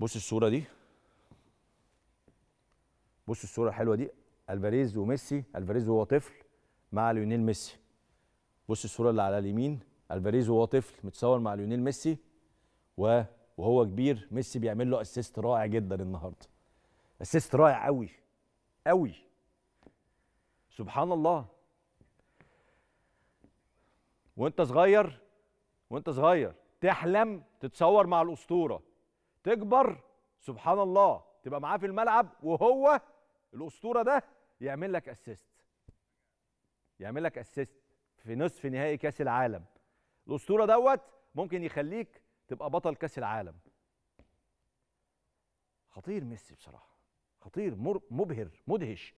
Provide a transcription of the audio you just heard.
بص الصوره دي بص الصوره الحلوه دي الفاريز وميسي الفاريز وهو طفل مع ليونيل ميسي بص الصوره اللي على اليمين الفاريز وهو طفل متصور مع ليونيل ميسي وهو كبير ميسي بيعمل له اسيست رائع جدا النهارده اسيست رائع قوي قوي سبحان الله وانت صغير وانت صغير تحلم تتصور مع الاسطوره تكبر سبحان الله تبقى معاه في الملعب وهو الاسطوره ده يعمل لك اسيست يعمل لك اسيست في نصف نهائي كاس العالم الاسطوره دوت ممكن يخليك تبقى بطل كاس العالم خطير ميسي بصراحه خطير مبهر مدهش